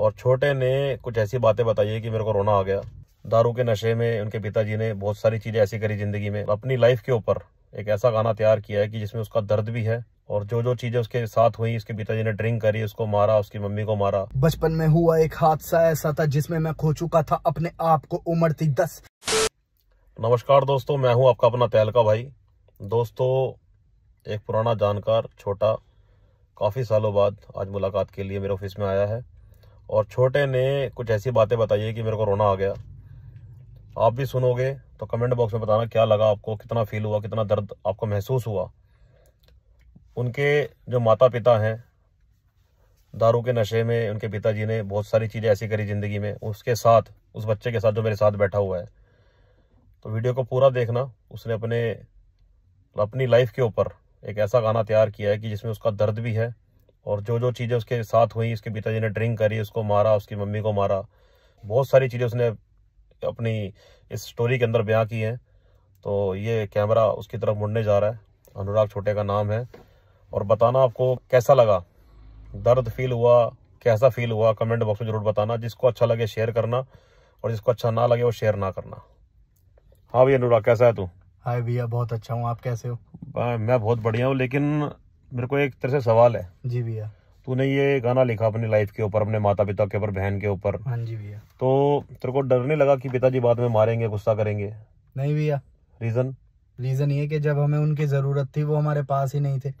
और छोटे ने कुछ ऐसी बातें बताई कि मेरे को रोना आ गया दारू के नशे में उनके पिताजी ने बहुत सारी चीज़ें ऐसी करी ज़िंदगी में अपनी लाइफ के ऊपर एक ऐसा गाना तैयार किया है कि जिसमें उसका दर्द भी है और जो जो चीजें उसके साथ हुई उसके पिताजी ने ड्रिंक करी उसको मारा उसकी मम्मी को मारा बचपन में हुआ एक हादसा ऐसा था जिसमें मैं खो चुका था अपने आप को उम्र थी दस नमस्कार दोस्तों मैं हूं आपका अपना तहलका भाई दोस्तों एक पुराना जानकार छोटा काफी सालों बाद आज मुलाकात के लिए मेरे ऑफिस में आया है और छोटे ने कुछ ऐसी बातें बताई है कि मेरे को रोना आ गया आप भी सुनोगे तो कमेंट बॉक्स में बताना क्या लगा आपको कितना फील हुआ कितना दर्द आपको महसूस हुआ उनके जो माता पिता हैं दारू के नशे में उनके पिताजी ने बहुत सारी चीज़ें ऐसी करी ज़िंदगी में उसके साथ उस बच्चे के साथ जो मेरे साथ बैठा हुआ है तो वीडियो को पूरा देखना उसने अपने अपनी लाइफ के ऊपर एक ऐसा गाना तैयार किया है कि जिसमें उसका दर्द भी है और जो जो चीज़ें उसके साथ हुई उसके पिताजी ने ड्रिंक करी उसको मारा उसकी मम्मी को मारा बहुत सारी चीज़ें उसने अपनी इस स्टोरी के अंदर बयां की हैं तो ये कैमरा उसकी तरफ मुड़ने जा रहा है अनुराग छोटे का नाम है और बताना आपको कैसा लगा दर्द फील हुआ कैसा फील हुआ कमेंट बॉक्स में ज़रूर बताना जिसको अच्छा लगे शेयर करना और जिसको अच्छा ना लगे वो शेयर ना करना हाँ भैया अनुराग कैसा है तू हाय भैया बहुत अच्छा हूँ आप कैसे हो मैं बहुत बढ़िया हूँ लेकिन मेरे को एक तरह से सवाल है जी भैया तूने ये गाना लिखा अपनी लाइफ के ऊपर अपने माता पिता के ऊपर बहन के ऊपर हाँ जी भैया तो तेरे को डर नहीं लगा कि पिताजी बाद में मारेंगे गुस्सा करेंगे नहीं भैया रीजन रीजन ये कि जब हमें उनकी जरूरत थी वो हमारे पास ही नहीं थे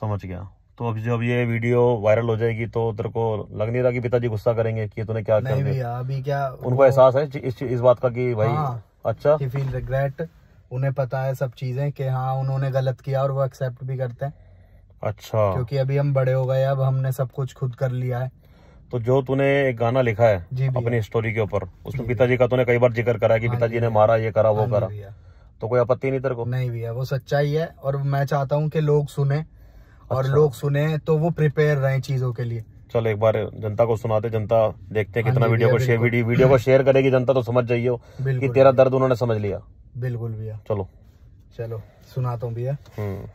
समझ गया तो अब जब ये वीडियो वायरल हो जाएगी तो तेरे को लग नहीं रहा कि पिताजी गुस्सा करेंगे कि तूने क्या नहीं भैया अभी क्या उनको एहसास है इस इस बात का कि भाई हाँ। अच्छा फील रिग्रेट उन्हें पता है सब चीजें कि हाँ उन्होंने गलत किया और वो एक्सेप्ट भी करते हैं अच्छा क्योंकि अभी हम बड़े हो गए अब हमने सब कुछ खुद कर लिया है तो जो तूने एक गाना लिखा है अपनी स्टोरी के ऊपर उसमें पिताजी का तूने कई बार जिक्र करा कि हाँ पिताजी ने मारा ये करा वो हाँ करा तो कोई आपत्ति नहीं तेरे को नहीं भैया वो सच्चाई है और मैं चाहता हूँ कि लोग सुने और अच्छा। लोग सुने तो वो प्रिपेयर रहे चीजों के लिए चलो एक बार जनता को सुनाते जनता देखते हैं हाँ कितना वीडियो को शेयर वीडियो, वीडियो को शेयर करेगी जनता तो समझ जाइए कि तेरा दर्द उन्होंने समझ लिया बिल्कुल भैया चलो चलो सुनाता हूँ भैया हम्म।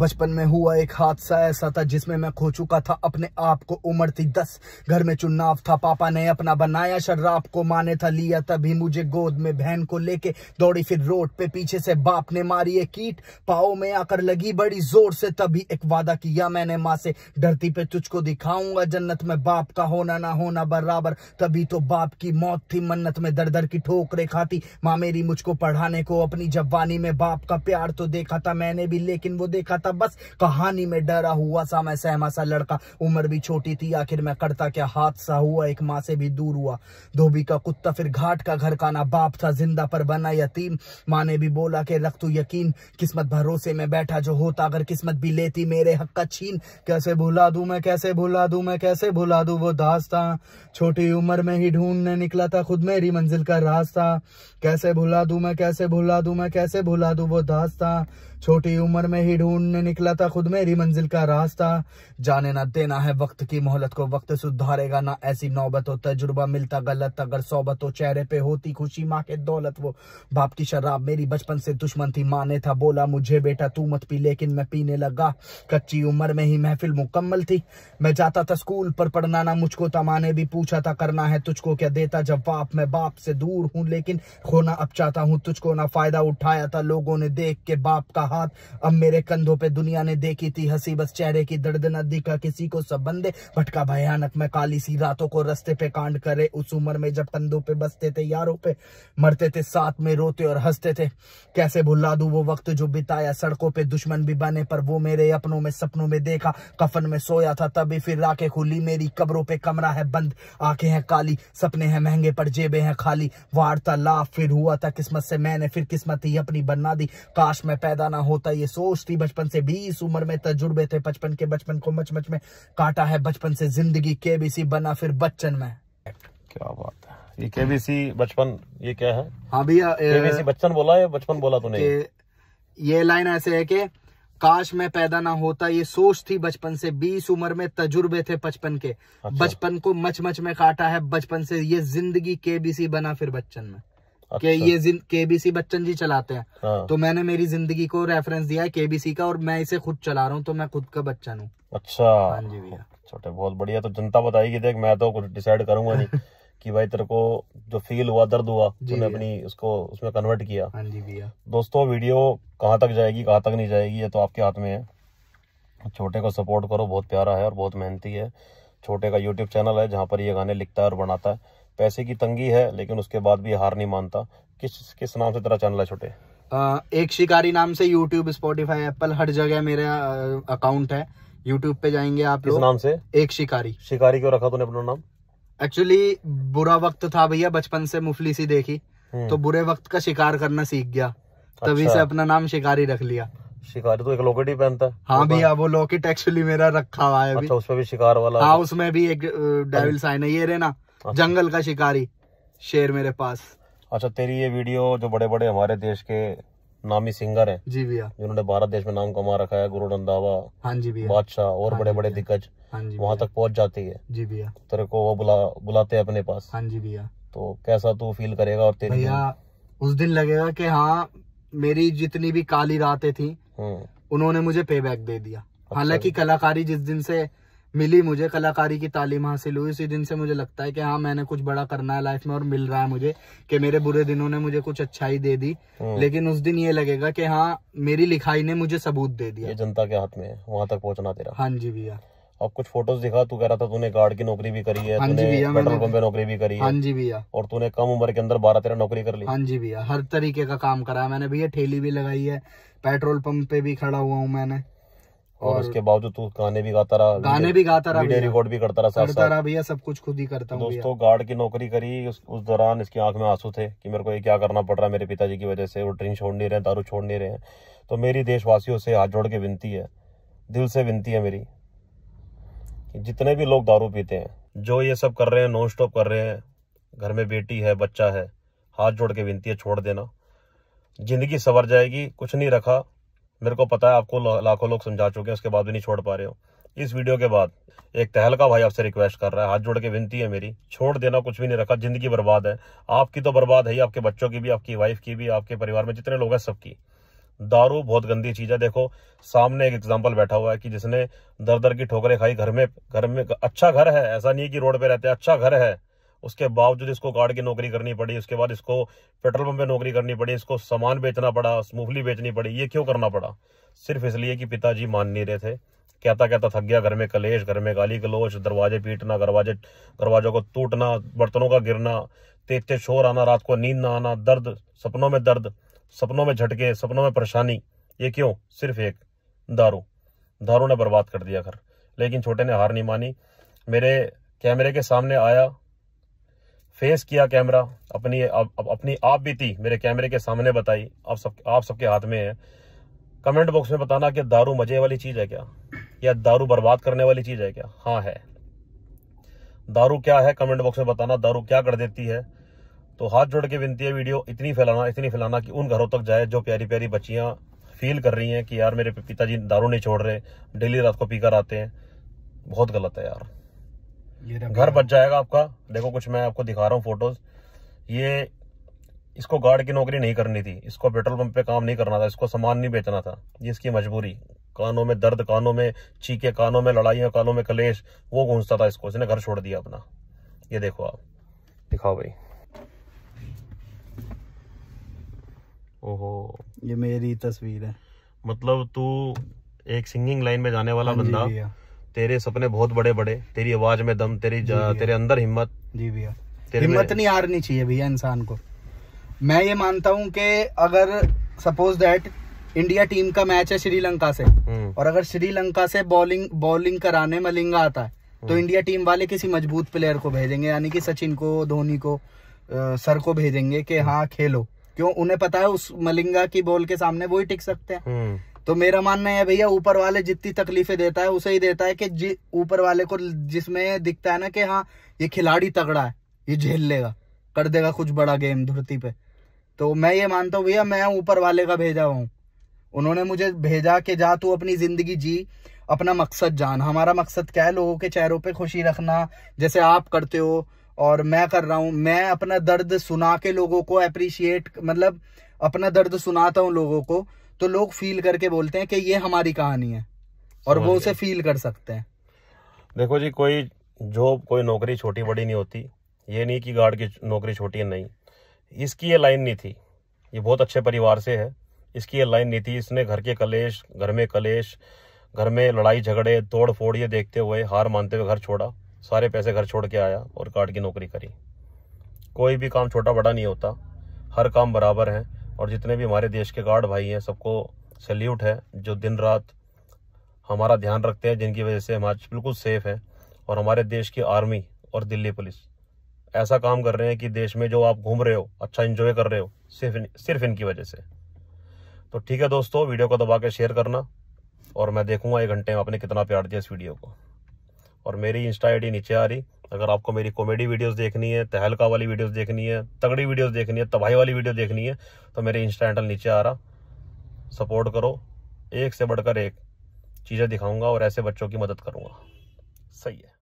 बचपन में हुआ एक हादसा ऐसा था जिसमें मैं खो चुका था अपने आप को उम्र थी दस घर में चुनाव था पापा ने अपना बनाया शराब को माने था लिया तभी मुझे गोद में बहन को लेके दौड़ी फिर रोड पे पीछे से बाप ने मारी एक कीट पाओ में आकर लगी बड़ी जोर से तभी एक वादा किया मैंने माँ से धरती पे तुझको दिखाऊंगा जन्नत में बाप का होना ना होना बराबर तभी तो बाप की मौत थी मन्नत में दर दर की ठोकरे खाती माँ मेरी मुझको पढ़ाने को अपनी जवानी में बाप का प्यार तो देखा था मैंने भी लेकिन वो देखा था था बस कहानी में डरा हुआ सा मैं सहमा सा लड़का उम्र भी छोटी थी आखिर मैं करता क्या हादसा हुआ एक माँ से भी दूर हुआ धोबी का कुत्ता फिर घाट का घर का ना बाप था जिंदा पर बना यतीम माँ ने भी बोला के रख तू यकीन किस्मत भरोसे में बैठा जो होता अगर किस्मत भी लेती मेरे हक का छीन कैसे भुला दू मैं कैसे भुला दू मैं कैसे भुला दू वो दास्ता छोटी उम्र में ही ढूंढने निकला था खुद मेरी मंजिल का रास्ता कैसे भुला दू मैं कैसे भुला दू मैं कैसे भुला दू वो दास्ता छोटी उम्र में ही ढूंढने निकला था खुद मेरी मंजिल का रास्ता जाने ना देना है वक्त की मोहलत को वक्त सुधारेगा ना ऐसी नौबत हो तजुर्बा मिलता गलत अगर सोबत हो चेहरे पे होती खुशी माँ के दौलत वो बाप की शराब मेरी बचपन से दुश्मन थी माँ ने था बोला मुझे बेटा तू मत पी लेकिन मैं पीने लगा कच्ची उम्र में ही महफिल मुकम्मल थी मैं जाता था स्कूल पर पढ़ना ना मुझको तमा ने भी पूछा था करना है तुझको क्या देता जब बाप मैं बाप से दूर हूँ लेकिन खोना अब चाहता हूँ तुझको ना फायदा उठाया था लोगों ने देख के बाप का हाथ अब मेरे कंधों पे दुनिया ने देखी थी हंसी बस चेहरे की दर्द न दिखा किसी को सब बंदे भटका भयानक मैं काली सी रातों को रस्ते पे कांड करे उस उम्र में जब कंधों पे बसते थे यारों पे मरते थे साथ में रोते और हंसते थे कैसे भुला दू वो वक्त जो बिताया सड़कों पे दुश्मन भी बने पर वो मेरे अपनों में सपनों में देखा कफन में सोया था तभी फिर राखे खुली मेरी कब्रों पे कमरा है बंद आंखें हैं काली सपने हैं महंगे पर जेबें हैं खाली वार्तालाप फिर हुआ था किस्मत से मैंने फिर किस्मत ही अपनी बना दी काश मैं पैदा ना होता ये सोच थी बचपन से बीस उम्र में तजुर्बे थे बचपन के बचपन को मच मच में काटा है बचपन से जिंदगी के बना फिर बच्चन में क्या बात है ये केबीसी बचपन ये क्या है हाँ भैया केबीसी बच्चन बोला है बचपन बोला तूने ये लाइन ऐसे है कि काश मैं पैदा ना होता ये सोच थी बचपन से बीस उम्र में तजुर्बे थे बचपन के अच्छा। बचपन को मच मच में काटा है बचपन से ये जिंदगी केबीसी बना फिर बच्चन में अच्छा। कि ये केबीसी बच्चन जी चलाते हैं हाँ। तो मैंने मेरी जिंदगी को रेफरेंस दिया है केबीसी का और मैं इसे खुद चला रहा हूँ तो मैं खुद का बच्चन हूँ अच्छा हाँ जी भैया छोटे बहुत बढ़िया तो जनता बताएगी देख मैं तो कुछ डिसाइड करूंगा नहीं कि भाई तेरे को जो फील हुआ दर्द हुआ तूने अपनी उसको उसमें कन्वर्ट किया हाँ जी भैया दोस्तों वीडियो कहाँ तक जाएगी कहाँ तक नहीं जाएगी ये तो आपके हाथ में है छोटे को सपोर्ट करो बहुत प्यारा है और बहुत मेहनती है छोटे का यूट्यूब चैनल है जहाँ पर ये गाने लिखता है और बनाता है पैसे की तंगी है लेकिन उसके बाद भी हार नहीं मानता किस किस नाम से तेरा चैनल है छोटे एक शिकारी नाम से यूट्यूब स्पॉटिफाई एप्पल हर जगह मेरा अकाउंट है यूट्यूब पे जाएंगे आप किस नाम से एक शिकारी शिकारी क्यों रखा तूने अपना नाम एक्चुअली बुरा वक्त था भैया बचपन से मुफली सी देखी हम्म। तो बुरे वक्त का शिकार करना सीख गया तभी अच्छा। से अपना नाम शिकारी रख लिया शिकारी तो एक लॉकेट ही पहनता है हाँ भैया वो लॉकेट एक्चुअली मेरा रखा हुआ है अच्छा, उसमें भी शिकार वाला हाँ उसमें भी एक डेविल साइन है ये रे ना अच्छा। जंगल का शिकारी शेर मेरे पास अच्छा तेरी ये वीडियो जो बड़े बड़े हमारे देश के नामी सिंगर हैं जी भैया जिन्होंने भारत देश में नाम कमा रखा है गुरु रंधावा हाँ जी भैया बादशाह और हाँ बड़े बड़े दिग्गज हाँ जी वहाँ तक पहुँच जाती है जी भैया तेरे को वो बुला बुलाते हैं अपने पास हाँ जी भैया तो कैसा तू फील करेगा और तेरी भैया उस दिन लगेगा कि हाँ मेरी जितनी भी काली रातें थी हम्म। उन्होंने मुझे पे बैक दे दिया अच्छा। हालांकि कलाकारी जिस दिन से मिली मुझे कलाकारी की तालीम हासिल हुई उसी दिन से मुझे लगता है कि हाँ मैंने कुछ बड़ा करना है लाइफ में और मिल रहा है मुझे कि मेरे बुरे दिनों ने मुझे कुछ अच्छाई दे दी हम्म। लेकिन उस दिन ये लगेगा कि हाँ मेरी लिखाई ने मुझे सबूत दे दिया जनता के हाथ में वहां तक पहुँचना तेरा हाँ जी भैया अब कुछ फोटोज दिखा तू कह रहा था तूने गार्ड की नौकरी भी करी है हाँ पेट्रोल पंप नौकरी भी करी है हाँ जी भैया और तूने कम उम्र के अंदर बारह तेरह नौकरी कर ली हाँ जी भैया हर तरीके का काम करा मैंने भैया ठेली भी लगाई है पेट्रोल पंप पे भी खड़ा हुआ हूँ मैंने और उसके बावजूद तू गाने भी गाता रहा गाने भी गाता रहा वीडियो रिकॉर्ड भी करता रहा करता रहा भैया सब कुछ खुद ही करता हूँ दोस्तों गार्ड की नौकरी करी उस, उस दौरान इसकी आंख में आंसू थे कि मेरे को ये क्या करना पड़ रहा है मेरे पिताजी की वजह से वो ड्रिंक छोड़ नहीं रहे दारू छोड़ नहीं रहे हैं तो मेरी देशवासियों से हाथ जोड़ के विनती है दिल से विनती है मेरी जितने भी लोग दारू पीते हैं जो ये सब कर रहे हैं नॉन स्टॉप कर रहे हैं घर में बेटी है बच्चा है हाथ जोड़ के विनती है छोड़ देना जिंदगी सवर जाएगी कुछ नहीं रखा मेरे को पता है आपको लाखों लोग समझा चुके हैं उसके बाद भी नहीं छोड़ पा रहे हो इस वीडियो के बाद एक तहलका भाई आपसे रिक्वेस्ट कर रहा है हाथ जोड़ के विनती है मेरी छोड़ देना कुछ भी नहीं रखा जिंदगी बर्बाद है आपकी तो बर्बाद है ही आपके बच्चों की भी आपकी वाइफ की भी आपके परिवार में जितने लोग हैं सबकी दारू बहुत गंदी चीज़ है देखो सामने एक एग्जाम्पल बैठा हुआ है कि जिसने दर दर की ठोकरें खाई घर में घर में अच्छा घर है ऐसा नहीं है कि रोड पे रहते अच्छा घर है उसके बावजूद इसको गार्ड की नौकरी करनी पड़ी उसके बाद इसको पेट्रोल पंप पे नौकरी करनी पड़ी इसको सामान बेचना पड़ा मूंगफली बेचनी पड़ी ये क्यों करना पड़ा सिर्फ इसलिए कि पिताजी मान नहीं रहे थे कहता कहता थक गया घर में कलेश घर में गाली गलोच दरवाजे पीटना दरवाजे दरवाजों को टूटना बर्तनों का गिरना तेज तेज शोर आना रात को नींद ना आना दर्द सपनों में दर्द सपनों में झटके सपनों में परेशानी ये क्यों सिर्फ एक दारू दारू ने बर्बाद कर दिया घर लेकिन छोटे ने हार नहीं मानी मेरे कैमरे के सामने आया फेस किया कैमरा अपनी अप, अपनी आप बीती मेरे कैमरे के सामने बताई आप सब आप सबके हाथ में है कमेंट बॉक्स में बताना कि दारू मजे वाली चीज़ है क्या या दारू बर्बाद करने वाली चीज़ है क्या हाँ है दारू क्या है कमेंट बॉक्स में बताना दारू क्या कर देती है तो हाथ जोड़ के विनती है वीडियो इतनी फैलाना इतनी फैलाना कि उन घरों तक जाए जो प्यारी प्यारी बच्चियाँ फील कर रही हैं कि यार मेरे पिताजी दारू नहीं छोड़ रहे डेली रात को पीकर आते हैं बहुत गलत है यार घर बच जाएगा आपका देखो कुछ मैं आपको दिखा रहा हूँ फोटोज ये इसको गार्ड की नौकरी नहीं करनी थी इसको पेट्रोल पंप पे काम नहीं करना था इसको सामान नहीं बेचना था ये इसकी मजबूरी कानों में दर्द कानों में चीखे कानों में लड़ाइयाँ कानों में कलेश वो गूंजता था इसको इसने घर छोड़ दिया अपना ये देखो आप दिखाओ भाई ओहो ये मेरी तस्वीर है मतलब तू एक सिंगिंग लाइन में जाने वाला हाँ बंदा तेरे सपने बहुत बड़े बड़े तेरी आवाज में दम तेरी तेरे अंदर हिम्मत जी भैया हिम्मत नहीं हारनी चाहिए भैया इंसान को मैं ये मानता हूँ कि अगर सपोज दैट इंडिया टीम का मैच है श्रीलंका से हम्म। और अगर श्रीलंका से बॉलिंग बॉलिंग कराने मलिंगा आता है हम्म। तो इंडिया टीम वाले किसी मजबूत प्लेयर को भेजेंगे यानी कि सचिन को धोनी को आ, सर को भेजेंगे कि हम्म। हाँ खेलो क्यों उन्हें पता है उस मलिंगा की बॉल के सामने वो ही टिक सकते हैं तो मेरा मानना है भैया ऊपर वाले जितनी तकलीफें देता है उसे ही देता है कि ऊपर वाले को जिसमें दिखता है ना कि हाँ ये खिलाड़ी तगड़ा है ये झेल लेगा कर देगा कुछ बड़ा गेम धुरती पे तो मैं ये मानता हूँ भैया मैं ऊपर वाले का भेजा हुआ हूँ उन्होंने मुझे भेजा कि जा तू अपनी ज़िंदगी जी अपना मकसद जान हमारा मकसद क्या है लोगों के चेहरों पर खुशी रखना जैसे आप करते हो और मैं कर रहा हूँ मैं अपना दर्द सुना के लोगों को अप्रिशिएट मतलब अपना दर्द सुनाता हूँ लोगों को तो लोग फील करके बोलते हैं कि ये हमारी कहानी है और वो उसे फील कर सकते हैं देखो जी कोई जॉब कोई नौकरी छोटी बड़ी नहीं होती ये नहीं कि गार्ड की नौकरी छोटी है नहीं इसकी ये लाइन नहीं थी ये बहुत अच्छे परिवार से है इसकी ये लाइन नहीं थी इसने घर के कलेश घर में कलेश घर में लड़ाई झगड़े तोड़ फोड़ ये देखते हुए हार मानते हुए घर छोड़ा सारे पैसे घर छोड़ के आया और गार्ड की नौकरी करी कोई भी काम छोटा बड़ा नहीं होता हर काम बराबर है और जितने भी हमारे देश के गार्ड भाई हैं सबको सल्यूट है जो दिन रात हमारा ध्यान रखते हैं जिनकी वजह से हमारे बिल्कुल सेफ़ है और हमारे देश की आर्मी और दिल्ली पुलिस ऐसा काम कर रहे हैं कि देश में जो आप घूम रहे हो अच्छा इन्जॉय कर रहे हो सिर्फ इन, सिर्फ इनकी वजह से तो ठीक है दोस्तों वीडियो को दबा के शेयर करना और मैं देखूंगा एक घंटे में आपने कितना प्यार दिया इस वीडियो को और मेरी इंस्टा डी नीचे आ रही अगर आपको मेरी कॉमेडी वीडियोस देखनी है तहलका वाली वीडियोस देखनी है तगड़ी वीडियोस देखनी है तबाही वाली वीडियो देखनी है तो मेरे इंस्टा हैंडल नीचे आ रहा सपोर्ट करो एक से बढ़कर एक चीज़ें दिखाऊंगा और ऐसे बच्चों की मदद करूंगा सही है